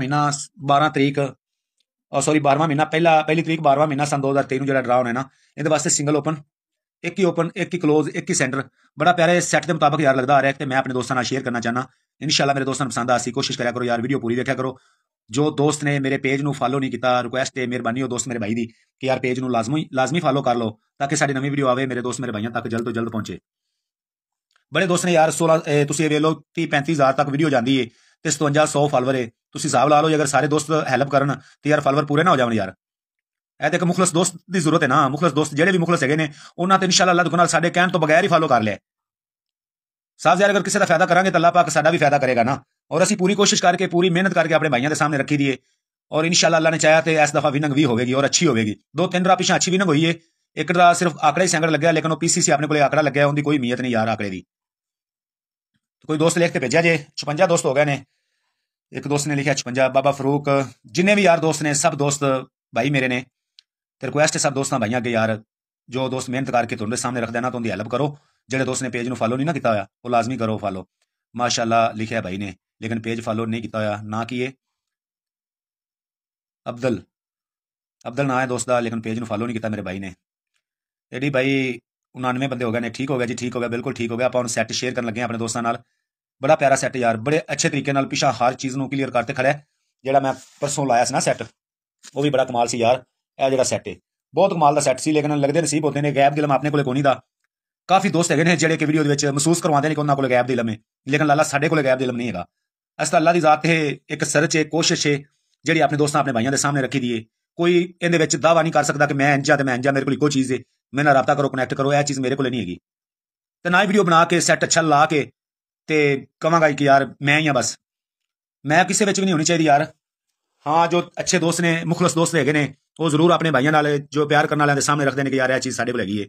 ਮਹੀਨਾ 12 ਤਰੀਕ ਸੌਰੀ 12ਵਾਂ ਮਹੀਨਾ ਪਹਿਲਾ ਪਹਿਲੀ ਤਰੀਕ 12ਵਾਂ ਮਹੀਨਾ ਸਨ 2023 ਨੂੰ ਜਿਹੜਾ ਡਰਾ ਹੋਣਾ ਹੈ ਨਾ ਇਹਦੇ ਵਾਸਤੇ ਸਿੰਗਲ ਓਪਨ ਇੱਕ ਹੀ ਓਪਨ ਇੱਕ ਹੀ ਕਲੋਜ਼ ਇੱਕ ਹੀ ਸੈਂਟਰ ਬੜਾ ਪਿਆਰਾ ਇਸ ਸੈੱਟ ਦੇ ਮੁਤਾਬਕ ਯਾਰ ਲੱਗਦਾ ਆ ਰਿਹਾ ਹੈ ਤੇ ਮੈਂ ਆਪਣੇ ਦੋਸਤਾਂ ਨਾਲ ਸ਼ੇਅਰ ਕਰਨਾ ਚਾਹਨਾ ਇਨਸ਼ਾਅੱਲਾ ਮੇਰੇ ਦੋਸਤਾਂ ਨੂੰ ਪਸੰਦ ਆਸੀ ਕੋਸ਼ਿਸ਼ ਕਰਿਆ ਕਰੋ ਯਾਰ ਵੀਡੀਓ ਪੂਰੀ ਦੇਖਿਆ ਕਰੋ ਜੋ ਦੋਸਤ ਨੇ ਮੇਰੇ ਪੇਜ ਨੂੰ ਫਾਲੋ ਨਹੀਂ ਕੀਤਾ ਰਿਕੁਐਸਟ ਹੈ ਮਿਹਰਬਾਨੀ ਹੋ ਦੋਸਤ ਮੇਰੇ ਭਾਈ ਦੀ ਕਿ ਯਾਰ ਪੇਜ ਨੂੰ ਲਾਜ਼ਮੀ ਲਾਜ਼ਮੀ ਫਾਲੋ ਕਰ ਲਓ ਤਾਂ ਕਿ ਸਾਡੀ ਨਵੀਂ ਵੀਡੀਓ ਆਵੇ ਮੇਰੇ ਦੋਸਤ ਮੇਰੇ ਭਾਈਆਂ ਤੱਕ ਜਲਦ ਤੋਂ ਜਲਦ ਪਹੁੰਚੇ ਬੜੇ ਦੋਸਤ ਨੇ ਯਾਰ 16 ਤੁਸੀਂ ਇਹ ਵੇਖ ਲਓ 30 35000 ਤੱਕ ਵੀਡੀਓ ਜਾਂਦੀ ਏ ਤੇ 5700 ਫਾਲੋਅਰ ਏ ਤੁਸੀਂ ਹਿਸਾਬ ਲਾ ਲਓ ਜੇ ਅਗਰ ਸਾਰੇ ਦੋਸਤ ਹੈਲਪ ਕਰਨ ਤੇ ਯਾਰ ਫਾਲੋਅਰ ਪੂਰੇ ਨਾ ਹੋ ਜਾਵਣ ਯਾਰ ਇਹ ਤੇ ਮੁਖਲਸ ਦੋਸਤ ਦੀ ਜ਼ਰੂਰਤ ਹੈ ਨਾ ਮੁਖਲਸ ਦੋਸਤ ਜਿਹੜੇ ਵੀ ਮੁਖਲਸ ਹੈਗੇ ਨੇ ਉਹਨਾਂ ਤੇ ਇਨਸ਼ਾਅੱਲਾ ਅੱਲਾਹ ਨਾਲ ਸਾਡੇ ਕਹਿਣ ਤੋਂ ਬਗੈਰ ਹੀ ਫਾਲੋ ਕਰ ਲਿਆ ਸਾਜ਼ ਯਾਰ ਅਗਰ ਕਿਸੇ ਦਾ ਫਾਇਦਾ ਕਰਾਂਗੇ ਤਾਂ ਅੱਲਾਹ ਪਾਕ ਸਾਡਾ ਵੀ ਫਾਇਦਾ ਕਰੇਗਾ ਨਾ ਔਰ ਅਸੀਂ ਪੂਰੀ ਕੋਸ਼ਿਸ਼ ਕਰਕੇ ਪੂਰੀ ਮਿਹਨਤ ਕਰਕੇ ਆਪਣੇ ਭਾਈਆਂ ਦੇ ਸਾਹਮਣੇ ਰੱਖੀ ਦੀਏ ਔਰ ਇਨਸ਼ਾਅੱਲਾ ਅੱਲਾਹ ਨੇ ਚਾਹਿਆ ਤੇ ਇਸ ਦਫਾ ਵਿਨੰਗ ਵੀ ਹੋਵੇਗੀ ਔਰ ਅੱਛੀ ਹੋਵੇਗੀ ਦੋ ਤਿੰਨ ਰਾ ਪਿਛਾ ਅੱਛੀ ਵਿਨੰਗ ਹੋਈ ਏ ਇੱਕ ਦਾ ਸਿਰਫ ਆਕੜਾ ਹੀ ਸੈਂਗੜ ਲੱਗਿਆ ਲੇਕਿਨ ਉਹ ਪੀਸੀਸੀ ਆਪਣੇ ਕੋਲੇ ਆਕੜਾ ਲੱਗਿਆ ਉਹਦੀ ਕੋਈ ਮੀਅਤ ਨਹੀਂ ਯਾਰ ਆਕੜੇ ਦੀ ਕੋਈ ਦੋਸਤ ਲਿਖ ਕੇ ਭੇਜਿਆ ਜੇ 56 ਦੋਸਤ ਹੋ ਗਏ ਨੇ ਇੱਕ ਦੋਸਤ ਨੇ ਲਿਖਿਆ 56 ਬਾਬਾ ਫਰੂਕ ਜਿੰਨੇ ਵੀ ਯਾਰ ਦੋਸਤ ਨੇ ਸਭ ਦੋਸਤ ਭਾਈ ਮੇਰੇ ਨੇ ਤੇ ਰਿਕੁਐਸਟ ਹੈ ਸਭ ਦੋਸਤਾਂ ਭਾਈਆਂ ਅੱਗੇ ਯਾਰ ਜੋ ਦੋਸਤ ਮਿਹਨਤ ਕਰਕੇ ਤੁਹਾਡੇ ਸਾਹਮਣੇ ਰੱਖਦੇ ਨਾ ਦੀ ਹੈਲਪ ਕਰੋ ਜਿਹੜੇ ਦੋਸਤ ਨੇ ਪੇਜ ਨੂੰ ਫਾਲੋ ਨਹੀਂ ਨਾ ਕੀਤਾ ਹੋਇਆ ਉਹ ਲਾਜ਼ਮੀ ਕਰੋ ਫਾਲੋ ਮਾਸ਼ਾਅੱਲਾ ਲਿਖਿਆ ਭਾਈ ਨੇ ਲੇਕਿਨ ਪੇਜ ਫਾਲੋ ਨਹੀਂ ਕੀਤਾ ਹੋਇਆ ਨਾ ਕੀਏ ਅਬਦਲ ਅਬਦਲ ਨਾ ਹੈ ਦੋਸਤ ਦਾ ਲੇਕਿਨ ਪੇਜ ਨੂੰ ਫਾਲੋ ਨਹੀਂ ਕੀਤਾ ਮੇਰੇ ਭਾਈ ਨੇ ਐਡੀ ਭਾਈ 99 ਬੰਦੇ ਹੋ ਗਏ ਨੇ ਠੀਕ ਹੋ ਗਿਆ ਜੀ ਠੀਕ ਹੋ ਗਿਆ ਬਿਲਕੁਲ ਠੀਕ ਹੋ ਗਿਆ ਆਪਾਂ ਹੁਣ ਸੈੱਟ ਸ਼ੇਅਰ ਕਰਨ ਲੱਗੇ ਆਪਣੇ ਦੋਸਤਾਂ ਨਾਲ ਬੜਾ ਪਿਆਰਾ ਸੈੱਟ ਯਾਰ ਬੜੇ ਅੱਛੇ ਤਰੀਕੇ ਨਾਲ ਪਿਛਾ ਹਰ ਚੀਜ਼ ਨੂੰ ਕਲੀਅਰ ਕਰਤੇ ਖੜਿਆ ਜਿਹੜਾ ਮੈਂ ਪਰਸੋਂ ਲਾਇਆ ਸੀ ਨਾ ਸੈੱਟ ਉਹ ਵੀ ਬੜਾ ਕਮਾਲ ਸੀ ਯਾਰ ਇਹ ਜਿਹੜਾ ਸੈੱਟ ਹੈ ਬਹੁਤ ਕਮਾਲ ਦਾ ਸੈੱਟ ਸੀ ਲੇਕਿਨ ਲੱਗਦੇ ਨਸੀਬ ਹੁੰਦੇ ਨੇ ਗੈਪ ਗਿਲਮ ਆਪਣੇ ਕੋਲੇ ਨਹੀਂ ਦਾ ਕਾਫੀ ਦੋਸਤ ਹੈਗੇ ਨੇ ਜਿਹੜੇ ਕਿ ਵੀਡੀਓ ਦੇ ਵਿੱਚ ਮਹਿਸੂਸ ਕਰਵਾਉਂਦੇ ਨੇ ਕਿ ਉਹਨਾਂ ਕੋਲੇ ਗੈਪ ਦੀ ਲਮੇ ਲੇਕਿਨ ਲਾਲਾ ਸਾਡੇ ਕੋਲੇ ਗੈਪ ਦੀ ਲਮ ਨਹੀਂ ਹੈਗਾ ਅਸਲ ਅੱਲਾ ਦੀ ਜ਼ਾਤ ਤੇ ਇੱਕ ਸਰਚ ਹੈ ਕੋਸ਼ਿਸ਼ ਹੈ ਜਿਹੜੀ ਆਪਣੇ ਦੋਸਤਾਂ ਆਪਣੇ ਭਾਈਆਂ ਦੇ ਸਾਹਮਣੇ ਰੱਖੀ ਦੀਏ ਕੋਈ ਇਹਦੇ ਵਿੱਚ ਦਾਵਾ ਨਹੀਂ ਕਰ ਸਕਦਾ ਕਿ ਮੈਂ ਇੰਜਾ ਤੇ ਮੈਂ ਇੰਜਾ ਮੇਰੇ ਕੋਲ ਇੱਕੋ ਚੀਜ਼ ਹੈ ਮੈਂ ਨਾਲ ਰابطਾ ਕਰੋ ਕਨੈਕਟ ਕਰੋ ਇਹ ਚੀਜ਼ ਮੇਰੇ ਕੋਲੇ ਨਹੀਂ ਹੈਗੀ ਤੇ ਨਾ ਵੀਡੀਓ ਬਣਾ ਕੇ ਸੈੱਟ ਅੱਛਾ ਲਾ ਕੇ ਤੇ ਕਵਾਂਗਾ ਕਿ ਯਾਰ ਮੈਂ ਹੀ ਆ ਬਸ ਮੈਂ ਕਿਸੇ ਵਿੱਚ ਵੀ ਨਹੀਂ ਹੋਣੀ ਚਾਹੀਦੀ ਯਾਰ ਹਾਂ ਜੋ ਅੱਛੇ ਦੋਸਤ ਨੇ ਮੁਖਲਸ ਦੋਸਤ ਹੈਗੇ ਨੇ ਉਹ ਜ਼ਰੂਰ ਆਪਣੇ ਭਾਈਆਂ ਨਾਲ ਜੋ ਪਿਆਰ ਕਰਨ ਵਾਲਿਆਂ ਦੇ ਸਾਹਮਣੇ ਰੱਖਦੇ ਨੇ ਕਿ ਯਾਰ ਇਹ ਚੀਜ਼ ਸਾਡੇ ਕੋਲ ਹੈਗੀ ਏ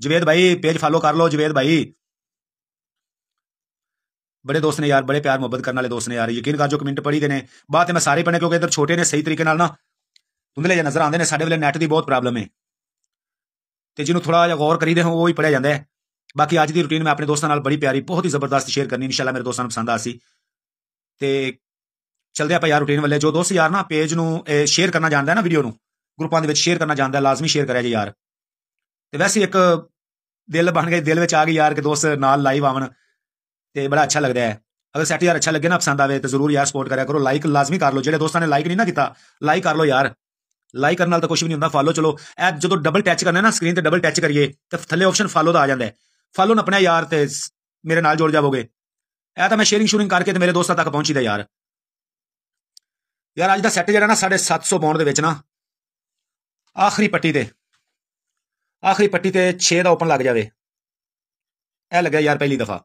ਜਵੇਦ ਭਾਈ ਪੇਜ ਫਾਲੋ ਕਰ ਲਓ ਜਵੇਦ ਭਾਈ ਬੜੇ ਦੋਸਤ ਨੇ ਯਾਰ ਬੜੇ ਪਿਆਰ ਮੁਹੱਬਤ ਕਰਨ ਵਾਲੇ ਦੋਸਤ ਨੇ ਯਾਰ ਯਕੀਨ ਕਰ ਜੋ ਕਮੈਂਟ ਪੜੀ ਦੇ ਨੇ ਬਾਅਦ ਤੇ ਮੈਂ ਸਾਰੇ ਪੜਨੇ ਕਿਉਂਕਿ ਇਧਰ ਛੋਟੇ ਨੇ ਸਹੀ ਤਰੀਕੇ ਨਾਲ ਨਾ ਤੁੰਦਲੇ ਜੇ ਨਜ਼ਰ ਆਉਂਦੇ ਨੇ ਸਾਡੇ ਵੇਲੇ ਨੈਟ ਦੀ ਬਹੁਤ ਪ੍ਰੋਬਲਮ ਹੈ ਤੇ ਜਿਹਨੂੰ ਥੋੜਾ ਜਿਹਾ ਗੌਰ ਕਰੀਦੇ ਹੋ ਉਹ ਹੀ ਪੜਿਆ ਜਾਂਦਾ ਹੈ ਬਾਕੀ ਅੱਜ ਦੀ ਰੁਟੀਨ ਮੈਂ ਆਪਣੇ ਦੋਸਤਾਂ ਨਾਲ ਬੜੀ ਪਿਆਰੀ ਬਹੁਤ ਹੀ ਜ਼ਬਰਦਸਤ ਸ਼ੇਅਰ ਕਰਨੀ ਇਨਸ਼ਾਅੱਲਾ ਮੇਰੇ ਦੋਸਤਾਂ ਨੂੰ ਪਸੰਦ ਆ ਸੀ ਤੇ ਚਲਦੇ ਆਪਾਂ ਯਾਰ ਰੁਟੀਨ ਵੱਲੇ ਜੋ ਦੋਸਤ ਯਾਰ ਨਾ ਪੇਜ ਨੂੰ ਸ਼ੇਅਰ ਕਰਨਾ ਜਾਣਦਾ ਹੈ ਨਾ ਵੀਡੀਓ ਨੂੰ ਗਰੁੱਪਾਂ ਦੇ ਵਿੱਚ ਸ਼ੇਅਰ ਕਰਨਾ ਜਾਣਦਾ ਲਾਜ਼ਮੀ ਸ਼ੇਅਰ ਕਰਿਆ ਜੀ ਯਾਰ ਤੇ ਵੈਸੇ ਇੱਕ ਦਿਲ ਬਣ ਗਿਆ ਦਿਲ ਵਿੱਚ ਆ ਗਈ ਯਾਰ ਕਿ ਦੋਸਤ ਨਾਲ ਲਾਈਵ ਆਵਣ ਤੇ ਬੜਾ ਅੱਛਾ ਲੱਗਦਾ ਹੈ ਅਗਰ ਸੈਟ ਯਾਰ ਅੱਛਾ ਲੱਗੇ ਨਾ ਪਸੰਦ ਆਵੇ ਤਾਂ ਜ਼ਰੂਰ ਯਾਰ ਸਪੋਰਟ ਕਰਿਆ ਕਰੋ ਲਾਈਕ ਲਾਜ਼ਮੀ ਕਰ ਲਓ ਜਿਹੜੇ ਦੋਸਤਾਂ ਨੇ ਲਾਈਕ ਨਹੀਂ ਨਾ ਕੀਤਾ ਲਾਈਕ ਕਰ ਲਓ ਯਾਰ ਲਾਈਕ ਕਰਨ ਨਾਲ ਤਾਂ ਕੁਝ ਵੀ ਨਹੀਂ ਹੁੰਦਾ ਫਾਲੋ ਚਲੋ ਐਪ ਜਦੋਂ ਡਬਲ ਟੱਚ ਕਰਨਾ ਨਾ ਸਕਰੀਨ ਤੇ ਡਬਲ ਟੱਚ ਕਰੀਏ ਤਾਂ ਥੱਲੇ ਆਪਸ਼ਨ ਫਾਲੋ ਦਾ ਆ ਜਾਂਦਾ ਹੈ ਫਾਲੋ ਨਾ ਆਪਣੇ ਯਾਰ ਤੇ ਮੇਰੇ ਨਾਲ ਜੁੜ ਜਾਵੋਗੇ ਇਹ ਤਾਂ ਮੈਂ ਸ਼ੇਅਰਿੰਗ ਸ਼ੂਰਿੰਗ ਕਰਕੇ ਤੇ ਮੇਰੇ ਦੋਸਤਾਂ ਤੱਕ ਪਹੁੰਚੀਦਾ ਯਾਰ ਯਾਰ ਅੱਜ ਦਾ ਸੈੱਟ ਜਿਹੜਾ ਨਾ 750 ਪਾਉਂਡ ਦੇ ਵਿੱਚ ਨਾ ਆਖਰੀ ਪੱਟੀ ਤੇ ਆਖਰੀ ਪੱਟੀ ਤੇ 6 ਦਾ ਓਪਨ ਲੱਗ ਜਾਵੇ ਇਹ ਲੱਗਿਆ ਯਾਰ ਪਹਿਲੀ ਦਫਾ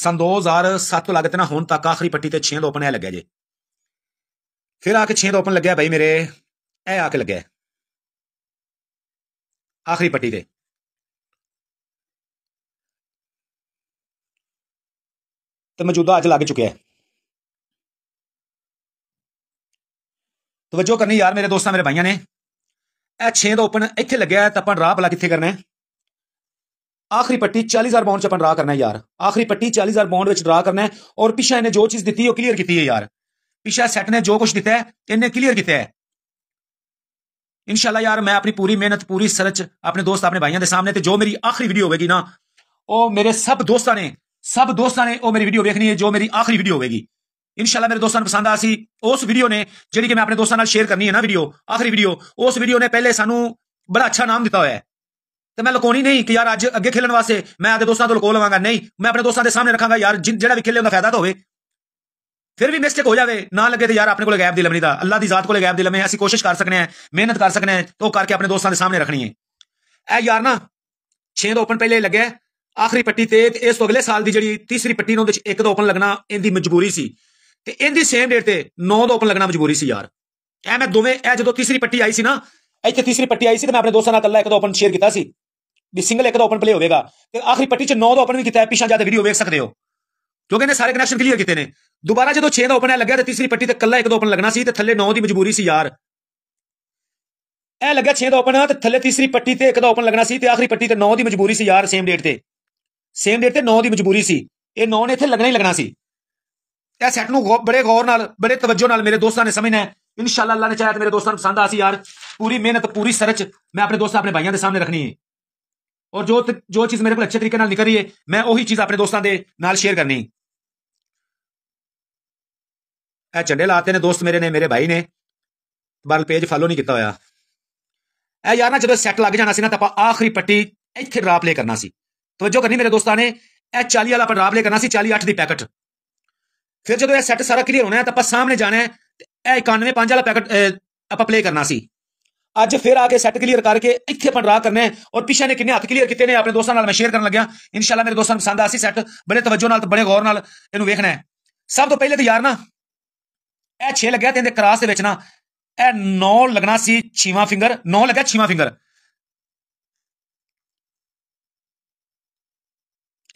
ਸਨ 2007 ਤੋਂ ਲੱਗ ਨਾ ਹੁਣ ਤੱਕ ਆਖਰੀ ਪੱਟੀ ਤੇ 6 ਦਾ ਓਪਨ ਇਹ ਲੱਗਿਆ ਜੇ ਫਿਰ ਆ ਕੇ 6 ਦਾ ਓਪਨ ਲੱਗਿਆ ਭਾਈ ਮੇਰੇ ਇਹ ਆ ਕੇ ਲੱਗਿਆ ਆਖਰੀ ਪੱਟੀ ਤੇ ਤੇ ਮੌਜੂਦਾ ਅੱਜ ਲੱਗ ਚੁੱਕਿਆ ਹੈ ਤਵੱਜੋ ਕਰਨੀ ਯਾਰ ਮੇਰੇ ਦੋਸਤਾਂ ਮੇਰੇ ਭਾਈਆਂ ਨੇ ਇਹ 6 ਦਾ ਓਪਨ ਇੱਥੇ ਲੱਗਿਆ ਤਾਂ ਆਪਾਂ ਰਾਹ ਭਲਾ ਕਿੱਥੇ ਕਰਨਾ ਹੈ ਆਖਰੀ ਪੱਟੀ 40000 ਬੌਂਡ ਚ ਆਪਾਂ ਡਰਾ ਕਰਨਾ ਯਾਰ ਆਖਰੀ ਪੱਟੀ 40000 ਬੌਂਡ ਵਿੱਚ ਡਰਾ ਕਰਨਾ ਔਰ ਪਿਛਾ ਇਹਨੇ ਜੋ ਚੀਜ਼ ਦਿੱਤੀ ਉਹ ਕਲੀਅਰ ਕੀਤੀ ਹੈ ਯਾਰ ਪਿਛਾ ਸੈਟ ਨੇ ਜੋ ਕੁਝ ਦਿੱਤਾ ਇਹਨੇ ਕਲੀਅਰ ਕੀਤਾ ਹੈ ਇਨਸ਼ਾਅੱਲਾ ਯਾਰ ਮੈਂ ਆਪਣੀ ਪੂਰੀ ਮਿਹਨਤ ਪੂਰੀ ਸਰਚ ਆਪਣੇ ਦੋਸਤ ਆਪਣੇ ਭਾਈਆਂ ਦੇ ਸਾਹਮਣੇ ਤੇ ਜੋ ਮੇਰੀ ਆਖਰੀ ਵੀਡੀਓ ਹੋਵੇਗੀ ਨਾ ਉਹ ਮੇਰੇ ਸਭ ਦੋਸਤਾਂ ਨੇ ਸਭ ਦੋਸਤਾਂ ਨੇ ਉਹ ਮੇਰੀ ਵੀਡੀਓ ਵੇਖਣੀ ਹੈ ਜੋ ਮੇਰੀ ਆਖਰੀ ਵੀਡੀਓ ਹੋਵੇਗੀ ਇਨਸ਼ਾਅੱਲਾ ਮੇਰੇ ਦੋਸਤਾਂ ਨੂੰ ਪਸੰਦ ਆਸੀ ਉਸ ਵੀਡੀਓ ਨੇ ਜਿਹੜੀ ਕਿ ਮੈਂ ਆਪਣੇ ਦੋਸਤਾਂ ਨਾਲ ਸ਼ੇਅਰ ਕਰਨੀ ਹੈ ਨਾ ਵੀਡੀਓ ਆਖਰੀ ਵੀਡੀਓ ਉਸ ਵੀਡੀਓ ਨੇ ਪਹਿਲੇ ਸਾਨੂੰ ਬੜਾ ਅੱਛਾ ਨਾਮ ਦਿੱਤਾ ਹੋਇਆ ਹੈ ਤੇ ਮੈਂ ਲਕੋਣੀ ਨਹੀਂ ਕਿ ਯਾਰ ਅੱਜ ਅੱਗੇ ਖੇਲਣ ਵਾਸਤੇ ਮੈਂ ਆਪਣੇ ਦੋਸਤਾਂ ਤੋਂ ਲਕੋ ਲਵਾਂਗਾ ਨਹੀਂ ਮੈਂ ਆਪਣੇ ਦੋਸਤਾਂ ਦੇ ਸਾਹਮਣੇ ਰੱਖਾਂਗਾ ਯਾਰ ਜਿਹੜਾ ਵੀ ਖੇਲੇ ਉਹਦਾ ਫਾਇਦਾ ਤਾਂ ਹੋਵੇ ਫਿਰ ਵੀ ਮਿਸਟੇਕ ਹੋ ਜਾਵੇ ਨਾ ਲੱਗੇ ਤੇ ਯਾਰ ਆਪਣੇ ਕੋਲ ਗੈਪ ਦੀ ਲਮਨੀ ਦਾ ਅੱਲਾ ਦੀ ਜ਼ਾਤ ਕੋਲ ਗੈਪ ਦੀ ਲਮੇ ਅਸੀਂ ਕੋਸ਼ਿਸ਼ ਕਰ ਸਕਨੇ ਆ ਮਿਹਨਤ ਕਰ ਸਕਨੇ ਆ ਤੋ ਕਰਕੇ ਆਪਣੇ ਦੋਸਤਾਂ ਦੇ ਸਾਹਮਣੇ ਰੱਖਣੀ ਹੈ ਐ ਯਾਰ ਨਾ 6 ਦਾ ਓਪਨ ਪਹਿਲੇ ਲੱਗਿਆ ਆਖਰੀ ਪੱਟੀ ਤੇ ਤੇ ਇਸ ਤੋਂ ਅਗਲੇ ਸਾਲ ਦੀ ਜਿਹੜੀ ਤੀਸਰੀ ਪੱਟੀ ਨੂੰ ਵਿੱਚ ਇੱਕ ਦਾ ਓਪਨ ਲੱਗਣਾ ਇਹਦੀ ਮਜਬੂਰੀ ਸੀ ਤੇ ਇਹਦੀ ਸੇਮ ਡੇਟ ਤੇ 9 ਦਾ ਓਪਨ ਲੱਗਣਾ ਮਜਬੂਰੀ ਸੀ ਯਾਰ ਐ ਮੈਂ ਦੋਵੇਂ ਇਹ ਜਦੋਂ ਤੀਸਰੀ ਪੱਟੀ ਆਈ ਸੀ ਨਾ ਇੱਥੇ ਤੀਸਰੀ ਪੱਟੀ ਆਈ ਸੀ ਤੇ ਮੈਂ ਆਪਣੇ ਦੋਸਤਾਂ ਨਾਲ ਇਕੱਲਾ ਇੱਕ ਦਾ ਓਪਨ ਸ਼ੇਅਰ ਕੀਤਾ ਸੀ ਵੀ ਸਿੰਗਲ ਇੱਕ ਦਾ ਓਪਨ ਪਲੇ ਹੋਵੇਗਾ ਤੇ ਆਖਰੀ ਪੱਟੀ 'ਚ 9 ਦਾ ਓਪਨ ਵੀ ਕੀਤਾ ਹੈ ਪਿਛਾਂ ਜਾ ਕੇ ਵੀਡੀਓ ਵੇਖ ਸਕਦੇ ਹੋ ਕਿਉਂਕਿ ਇਹਨੇ ਸਾਰੇ ਕਨੈਕਸ਼ਨ ਕਲੀਅਰ ਕੀਤੇ ਨੇ ਦੁਬਾਰਾ ਜਦੋਂ 6 ਦਾ ਓਪਨ ਹੈ ਲੱਗਿਆ ਤੇ ਤੀਸਰੀ ਪੱਟੀ ਤੇ ਇਕੱਲਾ ਇੱਕ ਦਾ ਓਪਨ ਲੱਗਣਾ ਸੀ ਤੇ ਥੱਲੇ 9 ਦੀ ਮਜਬੂਰੀ ਸੀ ਯਾਰ ਐ ਲੱਗਿਆ 6 ਦਾ ਓਪਨ ਤੇ ਥੱਲੇ ਤੀਸਰੀ ਪੱਟੀ ਤੇ ਇੱਕ ਦਾ ਓਪਨ ਲੱਗਣਾ ਸੀ ਤੇ ਆਖਰੀ ਪੱਟੀ ਤੇ 9 ਦੀ ਮਜਬੂਰੀ ਸੀ ਯਾਰ ਸੇਮ ਡੇਟ ਤੇ ਸੇਮ ਡੇਟ ਤੇ 9 ਦੀ ਮਜਬੂਰੀ ਸੀ ਇਹ 9 ਨੇ ਇੱਥੇ ਲੱਗਣਾ ਹੀ ਲੱਗਣਾ ਸੀ ਇਹ ਸੈਟ ਨੂੰ ਬੜੇ ਗੌਰ ਨਾਲ ਬੜੇ ਤਵੱਜੋ ਨਾਲ ਮੇਰੇ ਦੋਸਤਾਂ ਨੇ ਸਮਝਣਾ ਹੈ ਇਨਸ਼ਾਅੱਲਾ ਅੱਲਾ ਨੇ ਚਾਹਿਆ ਤੇ ਮੇਰੇ ਦੋਸਤਾਂ ਨੂੰ ਪਸੰਦ ਆ ਸੀ ਯਾਰ ਪੂਰੀ ਮਿਹਨਤ ਪੂਰੀ ਸਰਚ ਮੈਂ ਆਪਣੇ ਦੋਸਤਾਂ ਆਪਣੇ ਭਾਈਆਂ ਦੇ ਸਾਹਮਣੇ ਰੱਖਣੀ ਹੈ ਔਰ ਜੋ ਜੋ ਚੀਜ਼ ਮੇਰੇ ਕੋਲ ਅੱਛੇ ਤਰੀਕੇ ਨਾਲ ਨਿਕਲ ਰਹੀ ਹੈ ਮੈਂ ਉਹੀ ਚੀਜ਼ ਆਪਣੇ ਦੋਸਤਾਂ ਦੇ ਨਾਲ ਸ਼ੇਅਰ ਕਰਨੀ ਇਹ ਚੰਡੇ ਲਾਤੇ ਨੇ ਦੋਸਤ ਮੇਰੇ ਨੇ ਮੇਰੇ ਭਾਈ ਨੇ ਬਲ ਪੇਜ ਫਾਲੋ ਨਹੀਂ ਕੀਤਾ ਹੋਇਆ ਇਹ ਯਾਰ ਨਾ ਜਦੋਂ ਸੈੱਟ ਲੱਗ ਜਾਣਾ ਸੀ ਨਾ ਤਾਂ ਆਪਾਂ ਆਖਰੀ ਪੱਟੀ ਇੱਥੇ ਡਰਾਪ ਲੈ ਕਰਨਾ ਸੀ ਤਵੱਜੋ ਕਰਨੀ ਮੇਰੇ ਦੋਸਤਾਂ ਨੇ ਇਹ 40 ਵਾਲਾ ਪੰਡਰਾਬ ਲੈ ਕਰਨਾ ਸੀ 48 ਦੀ ਪੈਕਟ ਫਿਰ ਜਦੋਂ ਇਹ ਸੈੱਟ ਸਾਰਾ ਕਲੀਅਰ ਹੋਣਾ ਹੈ ਤਾਂ ਆਪਾਂ ਸਾਹਮਣੇ ਜਾਣਾ ਹੈ ਇਹ 91 5 ਵਾਲਾ ਪੈਕਟ ਆਪਾਂ ਪਲੇ ਕਰਨਾ ਸੀ ਅੱਜ ਫਿਰ ਆ ਕੇ ਸੈੱਟ ਕਲੀਅਰ ਕਰਕੇ ਇੱਥੇ ਪੰਡਰਾ ਕਰਨਾ ਹੈ ਔਰ ਪਿਛਾ ਨੇ ਕਿੰਨੇ ਹੱਥ ਕਲੀਅਰ ਕੀਤੇ ਨੇ ਆਪਣੇ ਦੋਸਤਾਂ ਨਾਲ ਮੈਂ ਸ਼ੇਅਰ ਕਰਨ ਲੱਗਿਆ ਇਨਸ਼ਾਅੱਲਾ ਮੇਰੇ ਦੋਸਤਾਂ ਨੂੰ ਪਸੰਦ ਆਸੀ ਸੈੱਟ ਬੜੇ ਤਵੱਜੋ ਨਾਲ ਤੇ ਬੜੇ ਗੌਰ ਨਾਲ ਇਹਨੂੰ ਵੇਖਣਾ ਹੈ ਸਭ ਤੋਂ ਪਹਿਲੇ ਤਾਂ ਯਾਰ ਨਾ ਇਹ 6 ਲੱਗਿਆ ਤੇ ਇਹਦੇ ਕਰਾਸ ਦੇ ਵਿੱਚ ਨਾ ਇਹ 9 ਲੱਗਣਾ ਸੀ 6ਵਾਂ ਫਿੰਗਰ 9 ਲੱਗਿਆ 6ਵਾਂ ਫਿੰਗਰ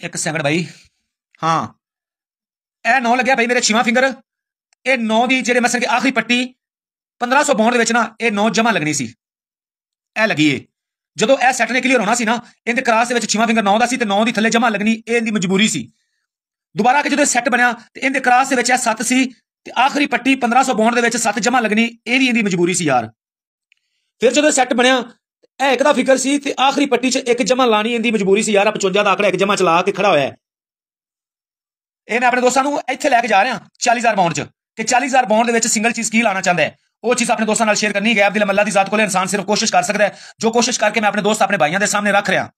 ਇੱਕ ਸੈਕਿੰਡ ਬਾਈ ਹਾਂ ਇਹ 9 ਲੱਗਿਆ ਬਾਈ ਮੇਰੇ ਛੇਵਾਂ ਫਿੰਗਰ ਇਹ 9 ਦੀ ਜਿਹੜੇ ਮਸਲ ਕੇ ਆਖਰੀ ਪੱਟੀ ਬੌਂਡ ਦੇ ਵਿੱਚ ਨਾ ਇਹ 9 ਜਮਾ ਲੱਗਣੀ ਸੀ ਇਹ ਲੱਗੀ ਏ ਜਦੋਂ ਇਹ ਸੈਟ ਨੇ ਕਲੀਅਰ ਹੋਣਾ ਸੀ ਨਾ ਇਹਦੇ ਕਰਾਸ ਦੇ ਵਿੱਚ ਛੇਵਾਂ ਫਿੰਗਰ 9 ਦਾ ਸੀ ਤੇ 9 ਦੀ ਥੱਲੇ ਜਮਾ ਲੱਗਣੀ ਇਹ ਇਹਦੀ ਮਜਬੂਰੀ ਸੀ ਦੁਬਾਰਾ ਕਿ ਜਦੋਂ ਸੈਟ ਬਣਿਆ ਤੇ ਇਹਦੇ ਕਰਾਸ ਦੇ ਵਿੱਚ ਇਹ 7 ਸੀ ਤੇ ਆਖਰੀ ਪੱਟੀ ਬੌਂਡ ਦੇ ਵਿੱਚ 7 ਜਮਾ ਲੱਗਣੀ ਇਹ ਵੀ ਇਹਦੀ ਮਜਬੂਰੀ ਸੀ ਯਾਰ ਫਿਰ ਜਦੋਂ ਸੈਟ ਬਣਿਆ ਇੱਕ ਦਾ ਫਿਕਰ ਸੀ ਤੇ ਆਖਰੀ ਪੱਟੀ 'ਚ ਇੱਕ ਜਮਾ ਲਾਣੀ ਇੰਦੀ ਮਜਬੂਰੀ ਸੀ ਯਾਰ 55 ਦਾ ਆਕੜਾ ਇੱਕ ਜਮਾ ਚਲਾ ਕੇ ਖੜਾ ਹੋਇਆ ਇਹ ਮੈਂ ਆਪਣੇ ਦੋਸਤਾਂ ਨੂੰ ਇੱਥੇ ਲੈ ਕੇ ਜਾ ਰਿਹਾ 40000 ਪਾਉਂਡ 'ਚ ਕਿ 40000 ਪਾਉਂਡ ਦੇ ਵਿੱਚ ਸਿੰਗਲ ਚੀਜ਼ ਕੀ ਲਾਣਾ ਚਾਹੁੰਦਾ ਹੈ ਉਹ ਚੀਜ਼ ਆਪਣੇ ਦੋਸਤਾਂ ਨਾਲ ਸ਼ੇਅਰ ਕਰਨੀ ਗੈਬ ਦਿਲ ਮੱਲਾ ਦੀ ਜ਼ਾਤ ਕੋਲੇ ਇਨਸਾਨ ਸਿਰਫ ਕੋਸ਼ਿਸ਼ ਕਰ ਸਕਦਾ ਹੈ ਜੋ ਕੋਸ਼ਿਸ਼ ਕਰਕੇ ਮੈਂ ਆਪਣੇ ਦੋਸਤ ਆਪਣੇ ਭਾਈਆਂ ਦੇ ਸਾਹਮਣੇ ਰੱਖ ਰਿਹਾ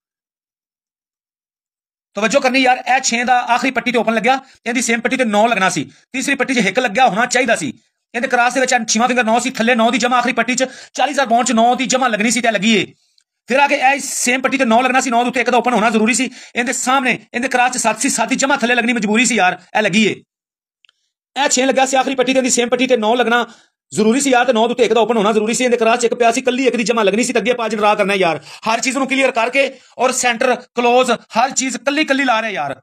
ਤਵੱਜੋ ਕਰਨੀ ਯਾਰ ਇਹ 6 ਦਾ ਆਖਰੀ ਪੱਟੀ ਤੇ ਓਪਨ ਲੱਗਿਆ ਇਹਦੀ ਸੇਮ ਪੱਟੀ ਤੇ 9 ਲੱਗਣਾ ਸੀ ਤੀਸਰੀ ਪੱਟੀ 'ਚ ਹਿੱਕ ਲੱਗਿਆ ਹੋਣਾ ਚਾਹੀਦਾ ਸੀ ਇਹਦੇ ਕਰਾਸ ਦੇ ਵਿੱਚ ਛੀਵਾ ਫਿੰਗਰ 9 ਸੀ ਥੱਲੇ 9 ਦੀ ਜਮਾ ਆਖਰੀ ਪੱਟੀ 'ਚ 40000 ਬੌਂਡ 'ਚ 9 ਦੀ ਜਮਾ ਲੱਗਣੀ ਸੀ ਤੇ ਲੱਗੀ ਏ ਫਿਰ ਆ ਕੇ ਇਹ ਸੇਮ ਪੱਟੀ ਤੇ 9 ਲੱਗਣਾ ਸੀ 9 ਦੇ ਉੱਤੇ ਇੱਕ ਦਾ ਓਪਨ ਹੋਣਾ ਜ਼ਰੂਰੀ ਸੀ ਇਹਦੇ ਸਾਹਮਣੇ ਇਹਦੇ ਕਰਾਸ 'ਚ 7 ਸੀ 7 ਦੀ ਜਮਾ ਥੱਲੇ ਲੱਗਣੀ ਮਜਬੂਰੀ ਸੀ ਯਾਰ ਇਹ ਲੱਗੀ ਏ ਇਹ 6 ਲੱਗਾ ਸੀ ਆਖਰੀ ਪੱਟੀ ਤੇ ਇਹਦੀ ਸੇਮ ਪੱਟੀ ਤੇ 9 ਲੱਗਣਾ ਜ਼ਰੂਰੀ ਸੀ ਯਾਰ ਤੇ 9 ਦੇ ਉੱਤੇ ਇੱਕ ਦਾ ਓਪਨ ਹੋਣਾ ਜ਼ਰੂਰੀ ਸੀ ਇਹਦੇ ਕਰਾਸ 'ਚ ਇੱਕ ਪਿਆ ਸੀ ਕੱਲੀ ਇੱਕ ਦੀ ਜਮਾ ਲੱਗਣੀ ਸੀ ਤੇ ਅੱਗੇ ਪਾਜ ਰਾ ਕਰਨਾ ਯਾਰ ਹਰ ਚੀਜ਼ ਨੂੰ ਕਲੀਅਰ ਕਰਕੇ ਔਰ ਸੈਂਟਰ ਕਲੋਜ਼ ਹਰ ਚੀਜ਼ ਕੱਲੀ ਕੱਲੀ ਲਾ ਰਿਹਾ ਯਾਰ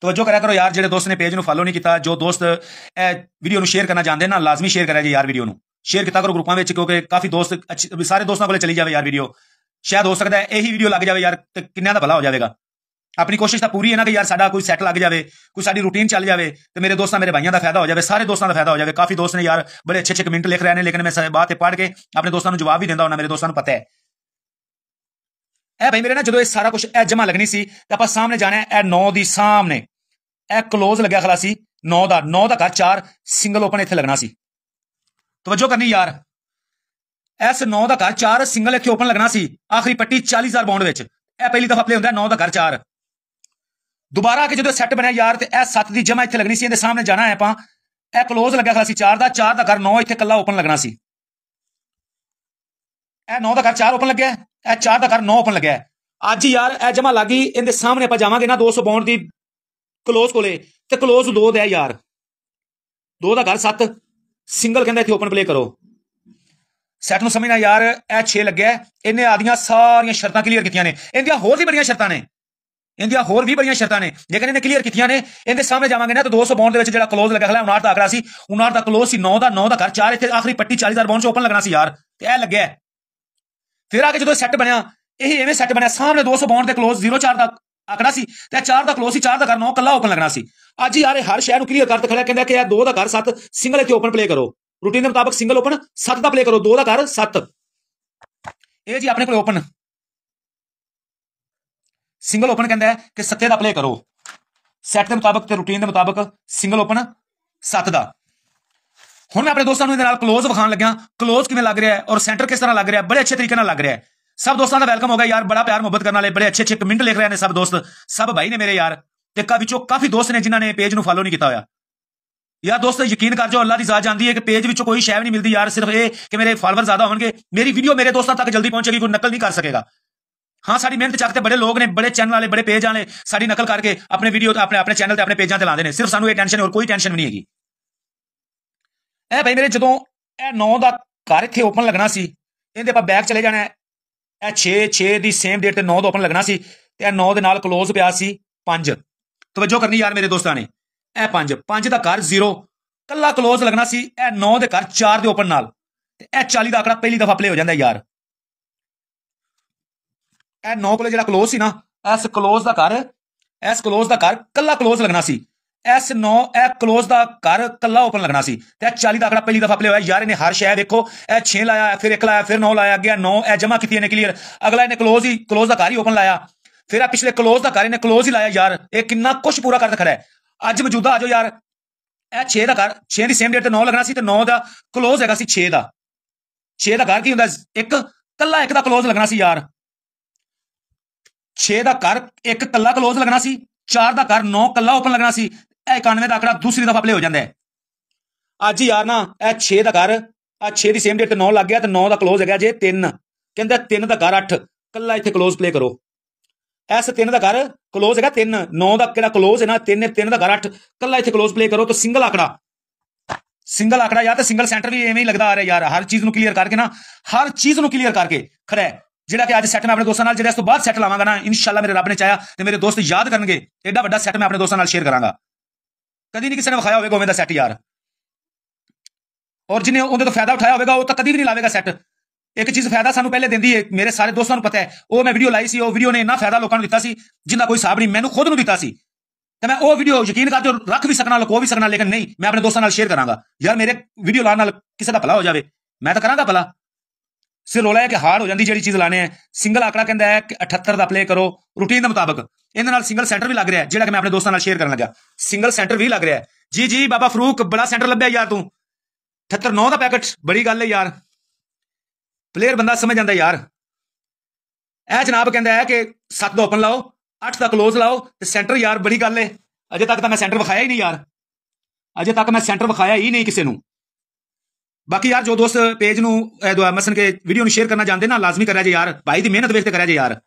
ਤਵੱਜੋ ਕਰਿਆ ਕਰੋ ਯਾਰ ਜਿਹੜੇ ਦੋਸਤ ਨੇ ਪੇਜ ਨੂੰ ਫਾਲੋ ਨਹੀਂ ਕੀਤਾ ਜੋ ਦੋਸਤ ਇਹ ਵੀਡੀਓ ਨੂੰ ਸ਼ੇਅਰ ਕਰਨਾ ਚਾਹੁੰਦੇ ਨਾ ਲਾਜ਼ਮੀ ਸ਼ੇਅਰ ਕਰਿਆ ਜੀ ਯਾਰ ਵੀਡੀਓ ਨੂੰ ਸ਼ੇਅਰ ਕੀਤਾ ਕਰੋ ਗਰੁੱਪਾਂ ਵਿੱਚ ਕਿਉਂਕਿ ਕਾਫੀ ਦੋਸਤ ਸਾਰੇ ਦੋਸਤਾਂ ਕੋਲੇ ਚਲੀ ਜਾਵੇ ਯਾਰ ਵੀਡੀਓ ਸ਼ਾਇਦ ਹੋ ਸਕਦਾ ਹੈ ਇਹੀ ਵੀਡੀਓ ਲੱਗ ਜਾਵੇ ਯਾਰ ਤੇ ਕਿੰਨਿਆਂ ਦਾ ਭਲਾ ਹੋ ਜਾਵੇਗਾ ਆਪਣੀ ਕੋਸ਼ਿਸ਼ ਤਾਂ ਪੂਰੀ ਹੈ ਨਾ ਕਿ ਯਾਰ ਸਾਡਾ ਕੋਈ ਸੈਟ ਲੱਗ ਜਾਵੇ ਕੋਈ ਸਾਡੀ ਰੁਟੀਨ ਚੱਲ ਜਾਵੇ ਤੇ ਮੇਰੇ ਦੋਸਤਾਂ ਮੇਰੇ ਭਾਈਆਂ ਦਾ ਫਾਇਦਾ ਹੋ ਜਾਵੇ ਸਾਰੇ ਦੋਸਤਾਂ ਦਾ ਫਾਇਦਾ ਹੋ ਜਾਵੇ ਕਾਫੀ ਦੋਸਤ ਨੇ ਯਾਰ ਬੜੇ ਅੱਛੇ ਅੱਛੇ ਕਮੈਂਟ ਲਿਖ ਰਹੇ ਨੇ ਲੇਕਿਨ ਮੈਂ ਸਾਰੇ ਬਾਤ ਤੇ ਪੜ੍ਹ ਕੇ ਆਪਣੇ ਦੋਸਤਾਂ ਨੂੰ ਜਵਾਬ ਵੀ ਦਿੰਦਾ ਹੁੰਦਾ ਮੇਰੇ ਦੋਸਤਾਂ ਨੂੰ ਪਤਾ ਹੈ ਇਹ ਭਾਈ ਮੇਰੇ ਨਾਲ ਜਦੋਂ ਇਹ ਸਾਰਾ ਕੁਝ ਇਹ ਜਮਾ ਲੱਗਣੀ ਸੀ ਤਾਂ ਆਪਾਂ ਸਾਹਮਣੇ ਜਾਣਾ ਇਹ 9 ਦੀ ਸਾਹਮਣੇ ਇਹ ক্লোਜ਼ ਲੱਗਿਆ ਖਲਾਸੀ 9 ਦਾ 9 ਦਾ ਘਰ 4 ਸਿੰਗਲ ਓਪਨ ਇੱਥੇ ਲੱਗਣਾ ਸੀ ਤਵੱਜੋ ਕਰਨੀ ਯਾਰ ਐਸ 9 ਦਾ ਘਰ 4 ਸਿੰਗਲ ਇੱਥੇ ਓਪਨ ਲੱਗਣਾ ਸੀ ਆਖਰੀ ਪੱਟੀ 40000 ਬਾਉਂਡ ਵਿੱਚ ਇਹ ਪਹਿਲੀ ਦਫਾ ਪਲੇ ਹੁੰਦਾ 9 ਦਾ ਘਰ 4 ਦੁਬਾਰਾ ਕਿ ਜਦੋਂ ਸੈੱਟ ਬਣਿਆ ਯਾਰ ਤੇ ਇਹ 7 ਦੀ ਜਮਾ ਇੱਥੇ ਲੱਗਣੀ ਸੀ ਇਹਦੇ ਸਾਹਮਣੇ ਜਾਣਾ ਹੈ ਆਪਾਂ ਇਹ ক্লোਜ਼ ਲੱਗਿਆ ਖਲਾਸੀ 4 ਦਾ 4 ਦਾ ਘਰ 9 ਇੱਥੇ ਕੱਲਾ ਓਪਨ ਲੱਗਣਾ ਸੀ ਇਹ 9 ਦਾ ਘਰ 4 ਓਪਨ ਲੱਗਿਆ ਇਹ 4 ਦਾ ਘਰ 9 ਓਪਨ ਲੱਗਿਆ ਅੱਜ ਯਾਰ ਇਹ ਜਮਾ ਲੱਗੀ ਇਹਦੇ ਸਾਹਮਣੇ ਆਪਾਂ ਜਾਵਾਂਗੇ ਨਾ 252 ਦੀ ਕਲੋਜ਼ ਕੋਲੇ ਤੇ ਕਲੋਜ਼ 2 ਦਾ ਯਾਰ 2 ਦਾ ਘਰ 7 ਸਿੰਗਲ ਕਹਿੰਦਾ ਇੱਥੇ ਓਪਨ ਪਲੇ ਕਰੋ ਸੈਟ ਨੂੰ ਸਮਝਣਾ ਯਾਰ ਇਹ 6 ਲੱਗਿਆ ਇਹਨੇ ਆਦੀਆਂ ਸਾਰੀਆਂ ਸ਼ਰਤਾਂ ਕਲੀਅਰ ਕੀਤੀਆਂ ਨੇ ਇਹਦੀਆਂ ਹੋਰ ਵੀ ਬੜੀਆਂ ਸ਼ਰਤਾਂ ਨੇ ਇਹਦੀਆਂ ਹੋਰ ਵੀ ਬੜੀਆਂ ਸ਼ਰਤਾਂ ਨੇ ਲੇਕਿਨ ਇਹਨੇ ਕਲੀਅਰ ਕੀਤੀਆਂ ਨੇ ਇਹਦੇ ਸਾਹਮਣੇ ਜਾਵਾਂਗੇ ਨਾ ਤਾਂ 200 ਬੌਂਡ ਦੇ ਵਿੱਚ ਜਿਹੜਾ ਕਲੋਜ਼ ਲੱਗਾ ਖਲਾ 59 ਦਾ ਆਖਰਾ ਸੀ 59 ਦਾ ਕਲੋਜ਼ ਸੀ 9 ਦਾ 9 ਦਾ ਘਰ 4 ਇੱਥੇ ਆਖਰੀ ਪੱਟੀ 40000 ਬੌਂਡ ਚ ਓਪਨ ਲੱਗਣਾ ਸੀ ਯਾਰ ਤੇ ਇਹ ਲੱਗਿਆ ਫਿਰ ਆ ਕੇ ਜਦੋਂ ਸੈੱਟ ਬਣਿਆ ਇਹ ਐਵੇਂ ਸੈੱਟ ਬਣਿਆ ਸਾਹਮਣੇ 252 ਤੇ ਕਲੋਜ਼ 04 ਦਾ ਆਕੜਾ ਸੀ ਤੇ 4 ਦਾ ਕਲੋਜ਼ ਸੀ 4 ਦਾ ਕਰ 9 ਕੱਲਾ ਓਪਨ ਲੱਗਣਾ ਸੀ ਅੱਜ ਯਾਰ ਇਹ ਹਰ ਸ਼ਹਿਰ ਨੂੰ ਕਲੀਅਰ ਕਰਤ ਖੜਾ ਕਹਿੰਦਾ ਕਿ ਆ 2 ਦਾ ਕਰ 7 ਸਿੰਗਲ ਇੱਥੇ ਓਪਨ ਪਲੇ ਕਰੋ ਰੂਟੀਨ ਦੇ ਮੁਤਾਬਕ ਸਿੰਗਲ ਓਪਨ 7 ਦਾ ਪਲੇ ਕਰੋ 2 ਦਾ ਕਰ 7 ਇਹ ਜੀ ਆਪਣੇ ਕੋਲ ਓਪਨ ਸਿੰਗਲ ਓਪਨ ਕਹਿੰਦਾ ਕਿ 7 ਦਾ ਪਲੇ ਕਰੋ ਸੈੱਟ ਦੇ ਮੁਤਾਬਕ ਤੇ ਰੂਟੀਨ ਦੇ ਮੁਤਾਬਕ ਸਿੰਗਲ ਓਪਨ 7 ਦਾ ਹੁਣ ਮੈਂ ਆਪਣੇ ਦੋਸਤਾਂ ਨੂੰ ਇਹਦੇ ਨਾਲ ক্লোਜ਼ ਵਿਖਾਣ ਲੱਗਿਆ ক্লোਜ਼ ਕਿਵੇਂ ਲੱਗ ਰਿਹਾ ਹੈ ਔਰ ਸੈਂਟਰ ਕਿਸ ਤਰ੍ਹਾਂ ਲੱਗ ਰਿਹਾ ਹੈ ਬੜੇ ਅੱਛੇ ਤਰੀਕੇ ਨਾਲ ਲੱਗ ਰਿਹਾ ਹੈ ਸਭ ਦੋਸਤਾਂ ਦਾ ਵੈਲਕਮ ਹੋ ਗਿਆ ਯਾਰ ਬੜਾ ਪਿਆਰ ਮੁਹੱਬਤ ਕਰਨ ਵਾਲੇ ਬੜੇ ਅੱਛੇ ਅੱਛੇ ਕਮੈਂਟ ਲਿਖ ਰਹੇ ਨੇ ਸਭ ਦੋਸਤ ਸਭ ਭਾਈ ਨੇ ਮੇਰੇ ਯਾਰ ਤੇ ਕਾ ਵਿੱਚੋਂ ਕਾਫੀ ਦੋਸਤ ਨੇ ਜਿਨ੍ਹਾਂ ਨੇ ਪੇਜ ਨੂੰ ਫਾਲੋ ਨਹੀਂ ਕੀਤਾ ਹੋਇਆ ਯਾਰ ਦੋਸਤ ਯਕੀਨ ਕਰ ਜਾਓ ਅੱਲਾ ਦੀ ਜ਼ਾਤ ਜਾਂਦੀ ਹੈ ਕਿ ਪੇਜ ਵਿੱਚੋਂ ਕੋਈ ਸ਼ੈਅ ਨਹੀਂ ਮਿਲਦੀ ਯਾਰ ਸਿਰਫ ਇਹ ਕਿ ਮੇਰੇ ਫਾਲੋਅਰ ਜ਼ਿਆਦਾ ਹੋਣਗੇ ਮੇਰੀ ਵੀਡੀਓ ਮੇਰੇ ਦੋਸਤਾਂ ਤੱਕ ਜਲਦੀ ਪਹੁੰਚੇਗੀ ਕੋਈ ਨਕਲ ਨਹੀਂ ਕਰ ਸਕੇਗਾ ਹਾਂ ਸਾਡੀ ਮਿਹਨਤ ਚੱਕ ਤੇ ਬੜੇ ਲੋਕ ਨੇ ਬੜੇ ਚੈਨਲ ਵਾਲੇ ਬੜੇ ਪੇਜ ਵਾਲੇ ਸਾਡੀ ਨਕਲ ਕਰਕੇ ਆਪਣੇ ਵੀਡੀਓ ਤੇ ਆਪਣੇ ਆਪਣੇ ਚੈਨਲ ਤੇ ਆਪਣੇ ਪੇਜਾਂ ਤੇ ਲਾਉਂਦੇ ਨੇ ਸਿਰਫ ਸਾਨੂੰ ਇਹ ਟੈਨਸ਼ਨ ਹੋਰ ਕੋਈ ਟੈਨਸ਼ਨ ਨਹੀਂ ਹੈਗੀ ਐ ਭਾਈ ਮੇਰੇ ਜਦੋਂ ਇਹ 9 ਦਾ ਘਰ ਇੱਥੇ ਓਪਨ ਲੱਗਣਾ ਸੀ ਇਹਦੇ ਆਪਾਂ ਬੈਕ ਚਲੇ ਜਾਣਾ ਇਹ 6 6 ਦੀ ਸੇਮ ਡੇਟ ਤੇ 9 ਦਾ ਓਪਨ ਲੱਗਣਾ ਸੀ ਤੇ ਇਹ 9 ਦੇ ਨਾਲ ক্লোਜ਼ ਪਿਆ ਸੀ 5 ਤਵੱਜੋ ਕਰਨੀ ਯਾਰ ਮੇਰੇ ਦੋਸਤਾਂ ਨੇ ਇਹ 5 5 ਦਾ ਘਰ 0 ਕੱਲਾ ক্লোਜ਼ ਲੱਗਣਾ ਸੀ ਇਹ 9 ਦੇ ਘਰ 4 ਦੇ ਓਪਨ ਨਾਲ ਤੇ ਇਹ 40 ਦਾ ਆਕੜਾ ਪਹਿਲੀ ਦਫਾ ਪਲੇ ਹੋ ਜਾਂਦਾ ਯਾਰ ਇਹ 9 ਕੋਲੇ ਜਿਹੜਾ ক্লোਜ਼ ਸੀ ਨਾ ਇਸ ক্লোਜ਼ ਦਾ ਘਰ ਇਸ ক্লোਜ਼ ਦਾ ਘਰ ਕੱਲਾ ক্লোਜ਼ ਲੱਗਣਾ ਸੀ S9 ਇਹ ক্লোਜ਼ ਦਾ ਘਰ ਕੱਲਾ ਓਪਨ ਲੱਗਣਾ ਸੀ ਤੇ 40 ਦਾ ਅਕੜਾ ਪਹਿਲੀ ਦਫਾ ਪਲੇ ਹੋਇਆ ਯਾਰ ਇਹਨੇ ਹਰ ਸ਼ੈ ਵੇਖੋ ਇਹ 6 ਲਾਇਆ ਫਿਰ 1 ਲਾਇਆ ਫਿਰ 9 ਲਾਇਆ ਗਿਆ 9 ਇਹ ਜਮਾ ਕੀਤੀ ਇਹਨੇ ਕਲੀਅਰ ਅਗਲਾ ਇਹਨੇ ক্লোਜ਼ ਹੀ ক্লোਜ਼ ਦਾ ਘਰ ਹੀ ਓਪਨ ਲਾਇਆ ਫਿਰ ਆ ਪਿਛਲੇ ক্লোਜ਼ ਦਾ ਘਰ ਇਹਨੇ ক্লোਜ਼ ਹੀ ਲਾਇਆ ਯਾਰ ਇਹ ਕਿੰਨਾ ਕੁਝ ਪੂਰਾ ਕਰਦਾ ਖੜਾ ਹੈ ਅੱਜ ਮੌਜੂਦਾ ਆਜੋ ਯਾਰ ਇਹ 6 ਦਾ ਘਰ 6 ਦੀ ਸੇਮ ਡੇਟ ਤੇ 9 ਲੱਗਣਾ ਸੀ ਤੇ 9 ਦਾ ক্লোਜ਼ ਹੈਗਾ ਸੀ 6 ਦਾ 6 ਦਾ ਘਰ ਕੀ ਹੁੰਦਾ ਇੱਕ ਕੱਲਾ ਇੱਕ ਦਾ ক্লোਜ਼ ਲੱਗਣਾ ਸੀ ਯਾਰ 6 ਦਾ ਘਰ ਇੱਕ ਕੱਲਾ ক্লোਜ਼ ਲੱਗਣਾ ਸੀ 4 ਦਾ ਘਰ 9 ਕੱਲਾ ਓਪਨ ਲੱਗਣਾ ਸੀ ਇਹ 91 ਦਾ ਆਕੜਾ ਦੂਸਰੀ ਦਫਾ ਪਲੇ ਹੋ ਜਾਂਦਾ ਹੈ ਅੱਜ ਯਾਰ ਨਾ ਇਹ 6 ਦਾ ਘਰ ਆ 6 ਦੀ ਸੇਮ ਡੇਟ ਤੇ 9 ਲੱਗ ਗਿਆ ਤੇ 9 ਦਾ ক্লোਜ਼ ਹੈਗਾ ਜੇ 3 ਕਹਿੰਦਾ 3 ਦਾ ਘਰ 8 ਕੱਲਾ ਇੱਥੇ ক্লোਜ਼ ਪਲੇ ਕਰੋ ਐਸ 3 ਦਾ ਘਰ ক্লোਜ਼ ਹੈਗਾ 3 9 ਦਾ ਕਿਹੜਾ ক্লোਜ਼ ਹੈ ਨਾ 3 3 ਦਾ ਘਰ 8 ਕੱਲਾ ਇੱਥੇ ক্লোਜ਼ ਪਲੇ ਕਰੋ ਤਾਂ ਸਿੰਗਲ ਆਕੜਾ ਸਿੰਗਲ ਆਕੜਾ ਯਾਰ ਤੇ ਸਿੰਗਲ ਸੈਂਟਰ ਵੀ ਐਵੇਂ ਹੀ ਲੱਗਦਾ ਆ ਰਿਹਾ ਯਾਰ ਹਰ ਚੀਜ਼ ਨੂੰ ਕਲੀਅਰ ਕਰਕੇ ਨਾ ਹਰ ਚੀਜ਼ ਨੂੰ ਕਲੀਅਰ ਕਰਕੇ ਖੜਾ ਜਿਹੜਾ ਕਿ ਅੱਜ ਸੈੱਟ ਮੈਂ ਆਪਣੇ ਦੋਸਤਾਂ ਨਾਲ ਜਿਹੜਾ ਇਸ ਤੋਂ ਬਾਅਦ ਸੈੱਟ ਲਾਵਾਂਗਾ ਨਾ ਇਨਸ਼ਾਅੱਲਾ ਮੇਰੇ ਰੱਬ ਨੇ ਚਾਹਿਆ ਤੇ ਮੇਰੇ ਦੋਸਤ ਯਾਦ ਕਰਨਗੇ ਐਡਾ ਵੱਡਾ ਸੈੱਟ ਮੈਂ ਆਪਣੇ ਦੋਸਤਾਂ ਨਾਲ ਸ਼ੇਅਰ ਕਰਾਂਗਾ ਕਦੀ ਨਹੀਂ ਕਿਸੇ ਨੇ ਵਿਖਾਇਆ ਹੋਵੇਗਾ ਉਵੇਂ ਦਾ ਸੈੱਟ ਯਾਰ ਔਰ ਜਿਹਨੇ ਉਹਦੇ ਤੋਂ ਫਾਇਦਾ ਉਠਾਇਆ ਹੋਵੇਗਾ ਉਹ ਤਾਂ ਕਦੀ ਵੀ ਨਹੀਂ ਲਾਵੇਗਾ ਸੈੱਟ ਇੱਕ ਚੀਜ਼ ਫਾਇਦਾ ਸਾਨੂੰ ਪਹਿਲੇ ਦਿੰਦੀ ਹੈ ਮੇਰੇ ਸਾਰੇ ਦੋਸਤਾਂ ਨੂੰ ਪਤਾ ਹੈ ਉਹ ਮੈਂ ਵੀਡੀਓ ਲਾਈ ਸੀ ਉਹ ਵੀਡੀਓ ਨੇ ਇੰਨਾ ਫਾਇਦਾ ਲੋਕਾਂ ਨੂੰ ਦਿੱਤਾ ਸੀ ਜਿੰਨਾ ਕੋਈ ਹਿਸਾਬ ਨਹੀਂ ਮੈਨੂੰ ਖੁਦ ਨੂੰ ਦਿੱਤਾ ਸੀ ਤੇ ਮੈਂ ਉਹ ਵੀਡੀਓ ਯਕੀਨ ਕਰਦੇ ਰੱਖ ਵੀ ਸਕਣਾ ਲੋਕੋ ਵੀ ਸਕਣਾ ਲੇਕਿਨ ਨਹੀਂ ਮੈਂ ਆਪਣੇ ਦੋਸਤਾਂ ਨਾਲ ਸ਼ੇਅਰ ਕਰਾਂਗਾ ਯਾਰ ਮੇਰੇ ਵੀਡੀਓ ਲਾਣ ਨਾਲ ਕਿਸੇ ਦਾ ਭਲਾ ਹੋ ਜਾਵੇ ਮੈਂ ਤਾਂ ਕਰਾਂਗਾ ਭਲਾ ਸਿਰ ਰੋਲਾ ਹੈ ਕਿ ਹਾਰ ਹੋ ਜਾਂਦੀ ਜਿਹੜੀ ਚੀਜ਼ ਲਾਣੇ ਆ ਸਿੰਗਲ ਆਕੜਾ ਕਹਿੰਦਾ ਹੈ ਕਿ 78 ਦਾ ਪਲੇ ਕਰੋ ਰੂਟੀਨ ਦੇ ਮੁਤਾਬਕ ਇਹਦੇ ਨਾਲ ਸਿੰਗਲ ਸੈਂਟਰ ਵੀ ਲੱਗ ਰਿਹਾ ਜਿਹੜਾ ਕਿ ਮੈਂ ਆਪਣੇ ਦੋਸਤਾਂ ਨਾਲ ਸ਼ੇਅਰ ਕਰਨ ਲੱਗਾ ਸਿੰਗਲ ਸੈਂਟਰ ਵੀ ਲੱਗ ਰਿਹਾ ਜੀ ਜੀ ਬਾਬਾ ਫਰੂਕ ਬੜਾ ਸੈਂਟਰ ਲੱਭਿਆ ਯਾਰ ਤੂੰ 78 9 ਦਾ ਪੈਕਟ ਬੜੀ ਗੱਲ ਹੈ ਯਾਰ ਪਲੇਅਰ ਬੰਦਾ ਸਮਝ ਜਾਂਦਾ ਯਾਰ ਇਹ ਜਨਾਬ ਕਹਿੰਦਾ ਹੈ ਕਿ 7 ਦਾ ਓਪਨ ਲਾਓ 8 ਦਾ ক্লোਜ਼ ਲਾਓ ਤੇ ਸੈਂਟਰ ਯਾਰ ਬੜੀ ਗੱਲ ਹੈ ਅਜੇ ਤੱਕ ਤਾਂ ਮੈਂ ਸੈਂਟਰ ਵਿਖਾਇਆ ਹੀ ਨਹੀਂ ਯਾਰ ਅਜੇ ਤੱਕ ਮੈਂ ਸੈਂਟਰ ਵਿਖਾਇਆ ਹੀ ਨਹੀਂ ਕਿਸੇ ਨੂੰ ਬਾਕੀ ਯਾਰ ਜੋ ਦੋਸਤ ਪੇਜ ਨੂੰ ਮਸਨ ਕੇ ਵੀਡੀਓ ਨੂੰ ਸ਼ੇਅਰ ਕਰਨਾ ਚਾਹੁੰਦੇ ਨਾ ਲਾਜ਼ਮੀ ਕਰਿਆ ਜੇ ਯਾਰ ਭਾਈ ਦੀ ਮਿਹਨਤ ਵੇਖ ਤੇ ਕਰਿਆ ਜੇ ਯਾਰ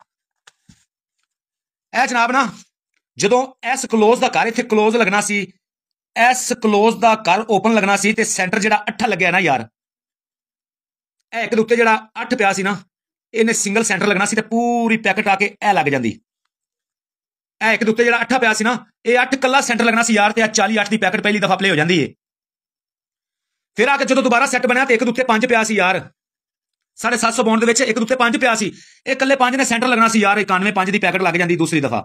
ਐ ਜਨਾਬ ਨਾ ਜਦੋਂ ਐਸ ক্লোਜ਼ ਦਾ ਘਰ ਇੱਥੇ ক্লোਜ਼ ਲੱਗਣਾ ਸੀ ਐਸ ক্লোਜ਼ ਦਾ ਘਰ ਓਪਨ ਲੱਗਣਾ ਸੀ ਤੇ ਸੈਂਟਰ ਜਿਹੜਾ 8 ਲੱਗਿਆ ਨਾ ਯਾਰ ਇਹ ਇੱਕ ਦੇ ਉੱਤੇ ਜਿਹੜਾ 8 ਪਿਆ ਸੀ ਨਾ ਇਹਨੇ ਸਿੰਗਲ ਸੈਂਟਰ ਲੱਗਣਾ ਸੀ ਤੇ ਪੂਰੀ ਪੈਕਟ ਆ ਕੇ ਇਹ ਲੱਗ ਜਾਂਦੀ ਇਹ ਇੱਕ ਦੇ ਉੱਤੇ ਜਿਹੜਾ 8 ਪਿਆ ਸੀ ਨਾ ਇਹ 8 ਕੱਲਾ ਸੈਂਟਰ ਲੱਗਣਾ ਸੀ ਯਾਰ ਤੇ ਆ 48 ਦੀ ਪੈਕਟ ਪਹਿਲੀ ਦਫਾ ਪਲੇ ਹੋ ਜਾਂਦੀ ਏ ਫਿਰ ਆ ਕੇ ਜਦੋਂ ਦੁਬਾਰਾ ਸੈੱਟ ਬਣਿਆ ਤੇ ਇੱਕ ਦੇ ਉੱਤੇ 5 ਪਿਆ ਸੀ ਯਾਰ 750 ਪੌਂਡ ਦੇ ਵਿੱਚ ਇੱਕ ਦੇ ਉੱਤੇ 5 ਪਿਆ ਸੀ ਇਹ ਇਕੱਲੇ 5 ਨੇ ਸੈਂਟਰ ਲੱਗਣਾ ਸੀ ਯਾਰ 91 5 ਦੀ ਪੈਕਟ ਲੱਗ ਜਾਂਦੀ ਦੂਸਰੀ ਦਫਾ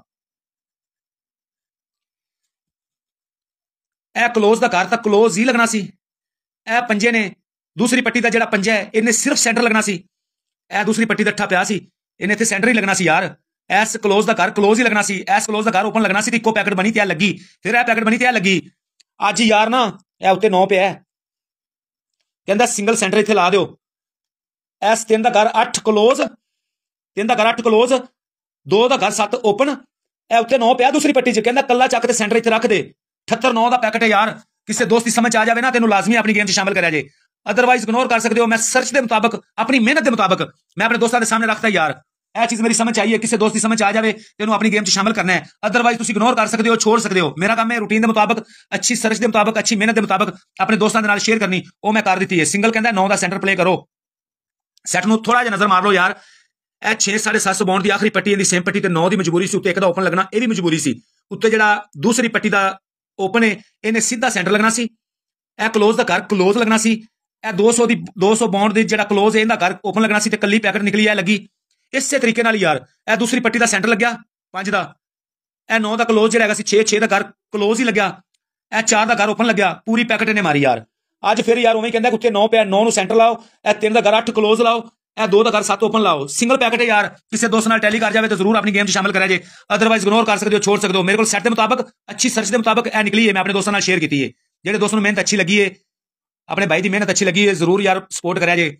ਇਹ ক্লোਜ਼ ਦਾ ਘਰ ਤਾਂ ক্লোਜ਼ ਹੀ ਲੱਗਣਾ ਸੀ ਇਹ ਪੰਜੇ ਨੇ ਦੂਸਰੀ ਪੱਟੀ ਦਾ ਜਿਹੜਾ ਪੰਜਾ ਹੈ ਇਹਨੇ ਸਿਰਫ ਸੈਂਟਰ ਲੱਗਣਾ ਸੀ ਇਹ ਦੂਸਰੀ ਪੱਟੀ ਦਾ ਠਾ ਪਿਆ ਸੀ ਇਹਨੇ ਇੱਥੇ ਸੈਂਟਰ ਹੀ ਲੱਗਣਾ ਸੀ ਯਾਰ ਐਸ ক্লোਜ਼ ਦਾ ਘਰ ক্লোਜ਼ ਹੀ ਲੱਗਣਾ ਸੀ ਐਸ ক্লোਜ਼ ਦਾ ਘਰ ਓਪਨ ਲੱਗਣਾ ਸੀ ਤੇ ਇੱਕੋ ਪੈਕਟ ਬਣੀ ਤੇ ਆ ਲੱਗੀ ਫਿਰ ਇਹ ਪੈਕਟ ਬਣੀ ਤੇ ਆ ਲੱਗੀ ਅੱਜ ਯਾਰ ਨਾ ਇਹ ਉੱਤੇ 9 ਪਿਆ ਕਹਿੰਦਾ ਸਿੰਗਲ ਸੈਂਟਰ ਇੱਥੇ ਲਾ ਦਿਓ ਐਸ 3 ਦਾ ਘਰ 8 ক্লোਜ਼ 3 ਦਾ ਘਰ 8 ক্লোਜ਼ 2 ਦਾ ਘਰ 7 ਓਪਨ ਐ ਉੱਤੇ 9 ਪਿਆ ਦੂਸਰੀ ਪੱਟੀ 'ਚ ਕਹਿੰਦਾ ਕੱਲਾ ਚੱਕ ਤੇ ਸੈਂਟਰ ਇੱਥੇ ਰੱਖ ਦੇ 78 9 ਦਾ ਪੈਕਟ ਹੈ ਯਾਰ ਕਿਸੇ ਦੋਸਤ ਦੀ ਸਮਝ ਆ ਜਾਵੇ ਨਾ ਤੈਨੂੰ ਲਾਜ਼ਮੀ ਆਪਣੀ ਗੇਮ 'ਚ ਸ਼ਾਮਲ ਕਰਿਆ ਜੇ ਅਦਰਵਾਈਜ਼ ਇਗਨੋਰ ਕਰ ਸਕਦੇ ਹੋ ਮੈਂ ਸਰਚ ਦੇ ਮੁਤਾਬਕ ਆਪਣੀ ਮਿਹਨਤ ਦੇ ਮੁਤਾਬਕ ਮੈਂ ਆਪਣੇ ਦੋਸਤਾਂ ਦੇ ਸਾਹਮਣੇ ਰੱਖਦਾ ਯਾਰ ਇਹ ਚੀਜ਼ ਮੇਰੀ ਸਮਝ ਆਈ ਹੈ ਕਿਸੇ ਦੋਸਤ ਦੀ ਸਮਝ ਆ ਜਾਵੇ ਤੇ ਉਹਨੂੰ ਆਪਣੀ ਗੇਮ 'ਚ ਸ਼ਾਮਲ ਕਰਨਾ ਹੈ ਅਦਰਵਾਈਜ਼ ਤੁਸੀਂ ਇਗਨੋਰ ਕਰ ਸਕਦੇ ਹੋ ਛੋੜ ਸਕਦੇ ਹੋ ਮੇਰਾ ਕੰਮ ਹੈ ਰੂਟੀਨ ਦੇ ਮੁਤਾਬਕ ਅੱਛੀ ਸਰਚ ਦੇ ਮੁਤਾਬਕ ਅੱਛੀ ਮਿਹਨਤ ਦੇ ਮੁਤਾਬਕ ਆਪਣੇ ਦੋਸਤਾਂ ਦੇ ਨਾਲ ਸ਼ੇਅਰ ਕਰਨੀ ਉਹ ਮੈਂ ਕਰ ਦਿੱਤੀ ਹੈ ਸਿੰਗਲ ਕਹਿੰਦਾ 9 ਦਾ ਸੈਂਟਰ ਪਲੇ ਕਰੋ ਸੈਟ ਨੂੰ ਥੋੜਾ ਜਿਹਾ ਨਜ਼ਰ ਮਾਰ ਲਓ ਯਾਰ ਇਹ 6 7 ਬੌਂਡ ਦੀ ਆਖਰੀ ਪੱਟੀ ਇਹਦੀ ਸੇਮ ਪੱਟੀ ਤੇ 9 ਦੀ ਮਜਬੂਰੀ ਸੀ ਉੱਤੇ ਇੱਕ ਦਾ ਓਪਨ ਲੱਗਣਾ ਇਹ ਵੀ ਮਜਬੂਰੀ ਸੀ ਉੱਤੇ ਜਿਹੜਾ ਦੂਸਰੀ ਪੱਟੀ ਦਾ ਓਪਨ ਹੈ ਇਹਨੇ ਸਿੱਧਾ ਸੈਂਟਰ ਲੱਗਣਾ ਸੀ ਇਹ ক্লোਜ਼ ਦਾ ਘਰ ক্লোਜ਼ ਲੱਗਣਾ ਸੀ ਇਹ 200 ਦੀ 200 ਬੌਂਡ ਦੇ ਜਿਹੜਾ ক্লোਜ਼ ਇਹਦਾ ਘਰ ਓਪਨ ਲੱਗਣਾ ਸੀ ਤੇ ਕੱਲੀ ਪੈਕਟ ਨਿਕਲੀ ਆ ਲੱਗੀ ਇਸੇ ਤਰੀਕੇ ਨਾਲ ਯਾਰ ਇਹ ਦੂਸਰੀ ਪੱਟੀ ਦਾ ਸੈਂਟਰ ਲੱਗਿਆ 5 ਦਾ ਇਹ 9 ਦਾ ਕਲੋਜ਼ ਜਿਹੜਾ ਹੈਗਾ ਸੀ 6 6 ਦਾ ਘਰ ਕਲੋਜ਼ ਹੀ ਲੱਗਿਆ ਇਹ 4 ਦਾ ਘਰ ਓਪਨ ਲੱਗਿਆ ਪੂਰੀ ਪੈਕਟ ਇਹਨੇ ਮਾਰੀ ਯਾਰ ਅੱਜ ਫਿਰ ਯਾਰ ਉਵੇਂ ਕਹਿੰਦਾ ਕਿ ਉੱਥੇ 9 ਪਿਆ 9 ਨੂੰ ਸੈਂਟਰ ਲਾਓ ਇਹ 3 ਦਾ ਘਰ 8 ਕਲੋਜ਼ ਲਾਓ ਇਹ 2 ਦਾ ਘਰ 7 ਓਪਨ ਲਾਓ ਸਿੰਗਲ ਪੈਕਟ ਹੈ ਯਾਰ ਕਿਸੇ ਦੋਸਤ ਨਾਲ ਟੈਲੀ ਕਰ ਜਾਵੇ ਤਾਂ ਜ਼ਰੂਰ ਆਪਣੀ ਗੇਮ 'ਚ ਸ਼ਾਮਲ ਕਰਿਆ ਜੇ ਅਦਰਵਾਇਜ਼ ਇਗਨੋਰ ਕਰ ਸਕਦੇ ਹੋ ਛੋੜ ਸਕਦੇ ਹੋ ਮੇਰੇ ਕੋਲ ਸੈੱਟ ਦੇ ਮੁਤਾਬਕ ਅੱਛੀ ਸਰਚ ਦੇ ਮੁਤਾਬਕ ਇਹ ਨਿਕਲੀ ਹੈ ਮੈਂ ਆਪਣੇ ਦੋਸਤਾਂ ਨਾਲ ਸ਼ੇਅਰ ਕੀਤੀ ਹੈ ਜਿਹੜੇ ਦੋਸਤ ਨੂੰ ਮਿਹਨਤ ਅੱਛੀ ਲੱਗੀ ਹੈ ਆਪਣੇ ਭਾਈ ਦੀ ਮਿਹਨਤ ਅੱਛੀ ਲੱਗੀ ਹੈ ਜ਼ਰੂਰ ਯਾਰ ਸਪੋਰਟ ਕਰਿਆ ਜੇ